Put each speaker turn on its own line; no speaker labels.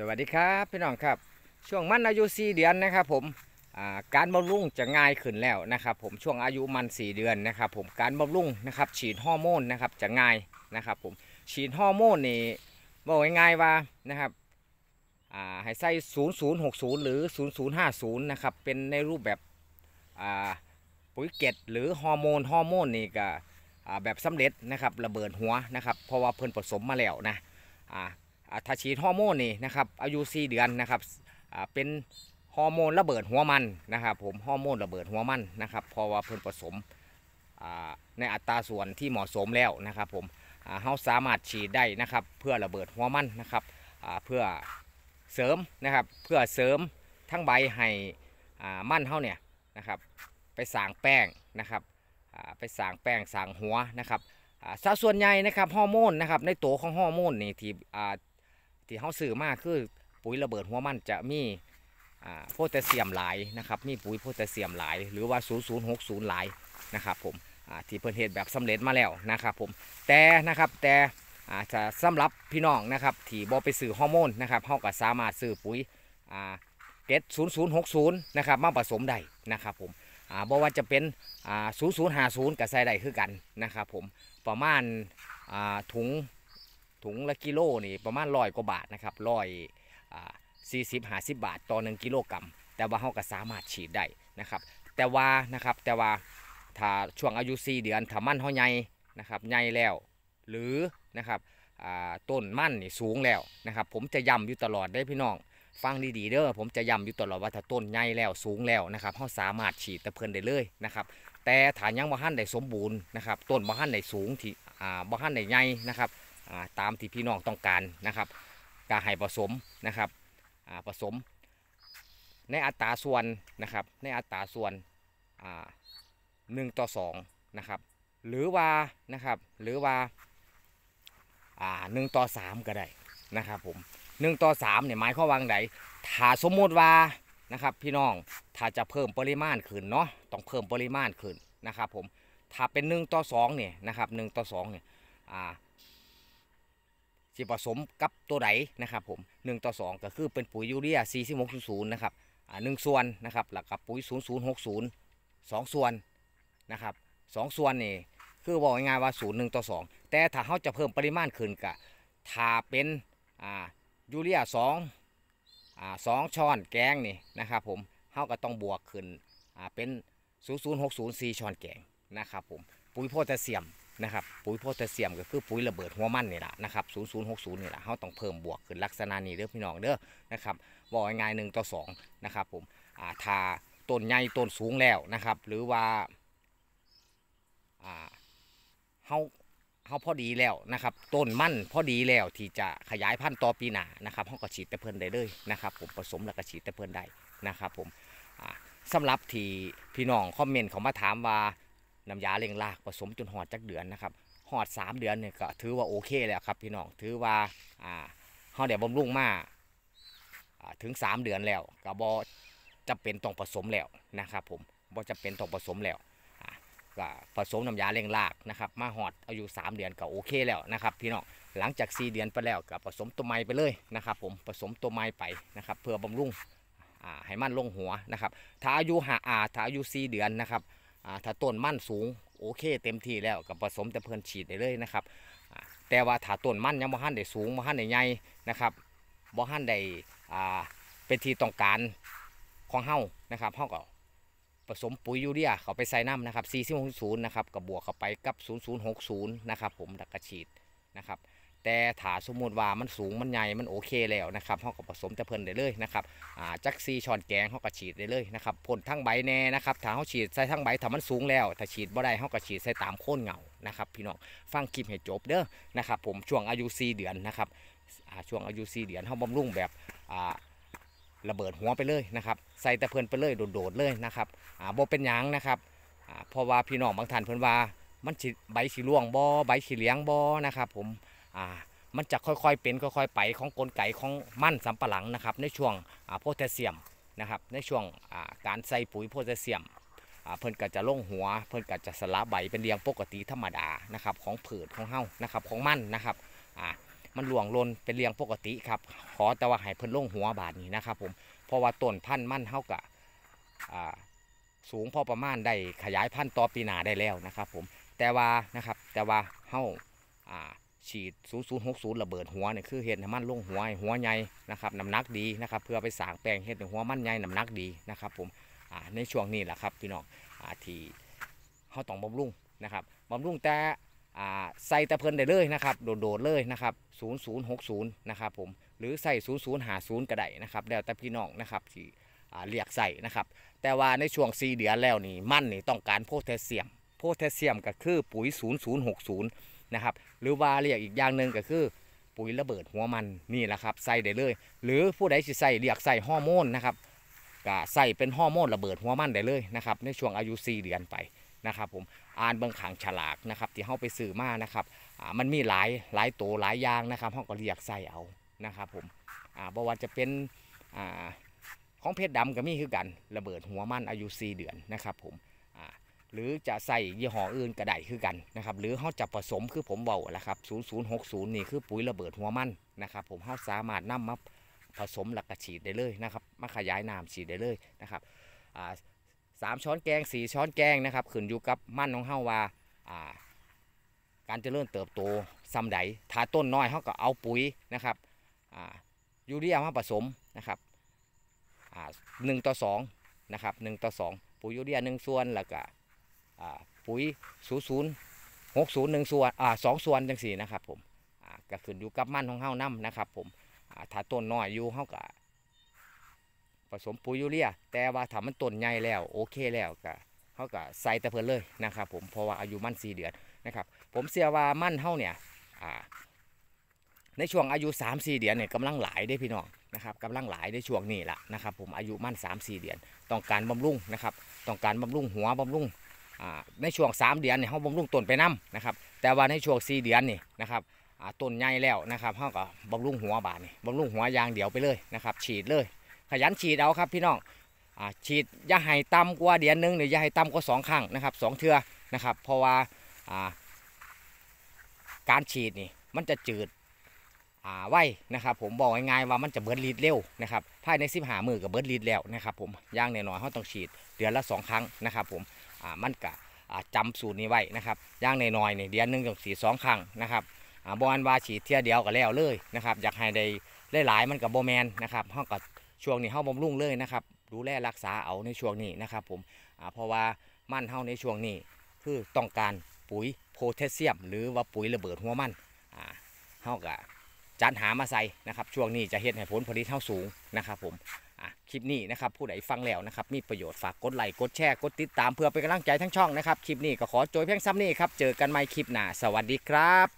สวัสดีครับ พี่น้องครับ ช่วงมันอายุ 4 เดือนนะครับผมการบำรุงจะง่ายขึ้นแล้วนะครับผมช่วงอายุมัน 4 เดือนนะครับผมการบำรุงนะครับฉีดฮอร์โมนนะครับจะง่ายนะครับผมฉีดฮอร์โมนนี่บอกง่ายๆว่านะครับให้ใส่0060 หรือ 0050นะครับเป็นในรูปแบบปุ๋ยเกตหรือฮอร์โมนฮอร์โมนนี่ก็แบบสำเร็จนะครับระเบิดหัวนะครับเพราะว่าเพิ่นผสมมาแล้วนะถ้าฉีดฮอร์โมนนี่นะครับอายุ4เดือนนะครับเป็นฮอร์โมนระเบิดหัวมันนะครับผมฮอร์โมนระเบิดหัวมันนะครับพอว่าเพิ่นผสมในอัตราส่วนที่เหมาะสมแล้วนะครับผมเขาสามารถฉีดได้นะครับเพื่อระเบิดหัวมันนะครับเพื่อเสริมนะครับเพื่อเสริมทั้งใบให้มั่นเขาเนี่ยนะครับไปสางแป้งนะครับไปสางแป้งสางหัวนะครับสัดส่วนใหญ่นะครับฮอร์โมนนะครับในตัวของฮอร์โมนนี่ที่ที่เขาสื่อมากคือปุ๋ยระเบิดหัวมันจะมีโพแทสเซียมหลายนะครับมีปุ๋ยโพแทสเซียมหลาย หรือว่า0นย์หลายนะครับผมที่เพิ่นเหตุแบบสำเร็จมาแล้วนะครับผมแต่นะครับแต่อาจจะสำหรับพี่น้องนะครับที่บอไปสื่อฮอร์โมนนะครับเขาก็สามารถสื่อปุ๋ยเกตย์ศูนะครับมาผสมได้นะครับผมบ่ว่าจะเป็นศศศููนนยย์์หาูนย์กับใส่ได้คือกันนะครับผมประมาณถุงถุงละกิโลนี่ประมาณร้อยกว่าบาทนะครับร้อยสี่สิบห้าสิบบาทต่อหนึ่งกิโลกรัม แต่ว่าเขาก็สามารถฉีดได้นะครับแต่ว่านะครับแต่ว่าถ้าช่วงอายุสี่เดือนถ้ามันเขาใหญ่นะครับใหญ่แล้ว หรือนะครับต้นมั่นนี่สูงแล้วนะครับ ผมจะย้ำอยู่ตลอดได้พี่น้อง ฟังดีๆเด้อผมจะย้ำอยู่ตลอดว่า ถ้าต้นใหญ่แล้วสูงแล้วนะครับเขาสามารถฉีดตะเพิินได้เลยนะครับ แต่ฐานยังบ่หันได้สมบูรณ์นะครับ ต้นบ่หันได้สูงที่บ่หันได้ใหญ่นะครับตามที่พี่น้องต้องการนะครับกาให้ผสมนะครับผสม ในอัตราส่วนนะครับในอัตราส่วนหนึ่งต่อสองนะครับหรือว่านะครับหรือว่าหนึ่งต่อสามก็ได้นะครับผมหนึ่งต่อสามเนี่ยหมายความว่าไงถ้าสมมติว่านะครับ พี่น้อง ถ้าจะเพิ่มปริมาณขึ้นเนาะต้องเพิ่มปริมาณขึ้นนะครับผมถ้าเป็นหนึ่งต่อสองเนี่ยนะครับหนึ่งต่อสองเนี่ยจะผสมกับตัวไหนนะครับผม1ต่อ 2 ก็คือเป็นปุ๋ยยูเรีย 4600 นะครับอ่าส่วนนะครับหลักกับปุ๋ย 0060 2 ส่วนนะครับ2ส่วนนี่คือบอกง่ายๆว่า 0 1 ต่อ 2 แต่ถ้าเขาจะเพิ่มปริมาณขึ้นกะถ้าเป็นอ่ายูเรีย2อ่า 2ช้อนแกงนี่นะครับผมเขาก็ต้องบวกขึ้นอ่าเป็น 0 0 6 0 4ช้อนแกงนะครับผมปุ๋ยโพแทสเซียมนะครับปุ๋ยโพแทสเซียมก็คือปุ๋ยระเบิดหัวมันนี่แหละนะครับ0์ศูนี่แหละเขาต้องเพิ่มบวกขึ้นลักษณะนี้เด้อพี่น้องเด้อนะครับบอกง่ายหนึ่งต่อสองนะครับผมอ่าทาต้นใหญ่ต้นสูงแล้วนะครับ หรือว่าอ่าเขาเขาพอดีแล้วนะครับต้นมั่นพอดีแล้วที่จะขยายพันธุ์ต่อปีหน้านะครับเขาก็ฉีดแต่เพิ่นได้เลยนะครับ ผมผสมแล้วก็ฉีดแต่เพิ่นได้นะครับผมสำหรับที่พี่น้องคอมเมนต์เขามาถามว่าน้ำยาเร่งลากผสมจนหอดจักเดือนนะครับ หอด 3 เดือนเนี่ยก็ถือว่าโอเคแล้วครับพี่น้อง ถือว่า อ่าเขาเดี๋ยวบำรุงมาถึง 3 เดือนแล้วกะบอจะเป็นต้องผสมแล้วนะครับผมบอจะเป็นต้องผสมแล้วก็ผสมน้ำยาเร่งลากนะครับ มาหอดอายุ3เดือนก็โอเคแล้วนะครับพี่น้อง หลังจาก4เดือนไปแล้วก็ผสมตัวไม้ไปเลยนะครับ ผม ผสมตัวไม้ไปนะครับ เพื่อบำรุงให้มันลงหัวนะครับถ้าอายุหาอาถ้าอายุ4เดือนนะครับถ้าต้นมั่นสูงโอเค เต็มที่แล้วกับผสมแต่เพ่อนฉีดได้เลยนะครับแต่ว่าถ้าต้นมั่นยังบ่หันได้สูงบ่หันได้ใหญ่นะครับบ่หันได้เป็นที่ต้องการของเฮานะครับเฮาก็ผสมปุ๋ยยูเรีย เขาไปใส่น้ำนะครับ4 0 0นะครับกับบวกเข้าไปกับ 0060 นะครับผมแล้วก็ฉีดนะครับแต่ถาสมมติว่ามันสูงมันใหญ่มันโอเคแล้วนะครับเขาก็ผสมแต่เพิ่นได้เลยนะครับจักซีช้อนแกงเขาก็ฉีดได้เลยนะครับพ่นทั้งใบแน่นะครับถ้าเขาฉีดใส่ทั้งใบถ้ามันสูงแล้ว ถ้าฉีดบ่ได้เขาก็ฉีดใส่ตามโค่นเงานะครับพี่น้องฟังคลิปให้จบเด้อนะครับผมช่วงอายุ4เดือนนะครับช่วงอายุ4เดือนเขาบำรุงแบบระเบิดหัวไปเลยนะครับใส่แต่เพิ่นไปเลยโดดๆเลยนะครับ่บ่เป็นยังนะครับเพราะว่าพี่น้องบางท่านเพิ่นว่ามันใบสีร่วงบอใบสีเหลียงบอนะครับผมามันจะค่อยๆเป็นค่อยๆ ไปของกลไกของมันสัมปะหลังนะครับ ในช่วงโพแทสเซียมนะครับ ในช่วงการใส่ปุ๋ยโพแทสเซียมเพิ่นก็จะลงหัว เพิ่นก็จะสละใบเป็นเรียงปกติธรรมดานะครับของผืดของเห่านะครับของมันนะครับมันหลวงลนเป็นเรียงปกติครับขอแต่ว่าให้เพิ่นลงหัวบาดนี้นะครับผมเพราะว่าต้นพันธุ์มันเห่ากะสูงพอประมาณได้ขยายพันธุ์ต่อปีหนาได้แล้วนะครับผมแต่ว่านะครับแต่ว่าเห่าฉีด 0060 ระเบิดหัวเนี่ยคือเห็ดน้ำมันลงหัวหัวใหญ่ นะครับ น้ำหนักดี นะครับ เพื่อไปสางแปลงเห็ดหัวมันใหญ่ น้ำหนักดี นะครับผมในช่วงนี้แหละครับพี่น้องที่เขาต้องบำรุงนะครับบำรุงแต่ใส่ตะเพิินได้เลยนะครับ โดดๆเลยนะครับ 0060 นะครับผม หรือใส่ 0050ก็ได้นะครับ แล้วแต่พี่น้องนะครับที่เรียกใส่นะครับ แต่ว่าในช่วงีเดือนแล้วนี่ มันนี่ต้องการโพแทสเซียม โพแทสเซียมก็คือปุ๋ย 0060นะครับหรือว่าเรียกอีกอย่างหนึ่งก็คือ ปุ๋ยระเบิดหัวมันนี่แหละครับใส่ได้เลย หรือผู้ใดสิใส่เรียกใส่ฮอร์โมนนะครับก็ใส่เป็นฮอร์โมนระเบิดหัวมันได้เลยนะครับในช่วงอายุ 4 เดือนไปนะครับผมอ่านเบื้องขางฉลากนะครับที่เข้าไปสื่อมานะครับมันมีหลายหลายตัวหลายอย่างนะครับเขาก็เรียกใส่เอานะครับผมเพราะว่าจะเป็นของเพชรดำก็มีคือกันระเบิดหัวมันอายุ 4 เดือนนะครับผมหรือจะใส่ยี่ห้ออื่นกระได้คือกันนะครับหรือเขาจะผสมคือผมบอกแล้ะครับ0060 นี่คือปุ๋ยระเบิดหัวมันนะครับ ผมเขาสามารถนำมาผสมหลักกระฉีดได้เลยนะครับมาขยายน้ำฉีดได้เลยนะครับสามช้อนแกงสี่ช้อนแกงนะครับขึ้นอยู่กับมั่นของเฮาว่าการเจริญเติบโตซ้ำใดถ้าต้นน้อยเขาก็เอาปุ๋ยนะครับยูเรียมาผสมนะครับหนึ่งต่อสองนะครับหนึ่งต่อสองปุ๋ยยูเรียหนึ่งส่วนแล้วก็ปุ๋ยศูนย์ศูนย์หกศูนย์หนึ่งส่วนอ่าสองส่วนจังสี่นะครับผมอ่าก็ขึ้นอยู่กับมันของเฮ้าน้ำนะครับผมอ่าถ้าต้นน้อยอยู่เฮ้ากะผสมปุ๋ยยูเรีย แต่ว่าถ้ามันต้นใหญ่แล้วโอเคแล้วกะเฮากะใส่แต่เพิ่นเลยนะครับผมเพราะว่าอายุมันสี่เดือนนะครับผมเสียว่ามันเฮ้าเนี่ยอ่า ในช่วงอายุ3่เดือนเนี่ยกำลังหลายได้พี่น้องนะครับกำลังหลายในช่วงนี้แหละนะครับผมอายุมั่น3่เดือนต้องการบำรุงนะครับต้องการบำรุงหัวบำรุงในช่วง 3เดือนเนี่ยเขาบำรุงต้นไปนำนะครับแต่ว่าในช่วง4เดือนนี่นะครับต้นใหญ่แล้วนะครับเขาก็บำรุงหัวบาดนี่บำรุงหัวยางเดียวไปเลยนะครับฉีดเลย ขยันฉีดเอาครับพี่น้องฉีดยาไห้ต่ำกว่าเดือนนึงหรือยาไห้ต่ำกว่าสองครั้งนะครับสองเทือนะครับเพราะว่า การฉีดนี่มันจะจืดไว้นะครับผมบอกง่ายๆว่ามันจะเบิร์ดลีดเร็วนะครับภายในสิบหามือกับเบิร์ดลีดแล้วนะครับผมย่างแน่นอนเขาต้องฉีด เดือนละสองครั้งนะครับผมามันกะจำสูตรนี้ไว้นะครับย่างในน้อยเนี่ยเดือนหนึ่งกับงสีสองครั้งนะครับบอนวาฉีดเทียเดียวกับแล้วเลยนะครับอยากให้ได้หลายมันกับโบแมนนะครับห้องกับช่วงนี้เข้าบำรุงเลยนะครับดูแลรักษาเอาในช่วงนี้นะครับ ผมเพราะว่ามันเข้าในช่วงนี้ คือต้องการปุ๋ยโพแทสเซียม หรือว่าปุ๋ยระเบิดหัวมันเข้ากับจัดหามาใส่นะครับ ช่วงนี้จะเห็นให้ผลผลิตเท่าสูงนะครับผมคลิปนี้นะครับผู้ใดฟังแล้วนะครับ มีประโยชน์ฝากกดไลค์กดแชร์ กดติดตามเพื่อเป็นกำลังใจทั้งช่องนะครับ คลิปนี้ก็ขอจยเพียงซ้ำนี้ครับ เจอกันใหม่คลิปหน้าสวัสดีครับ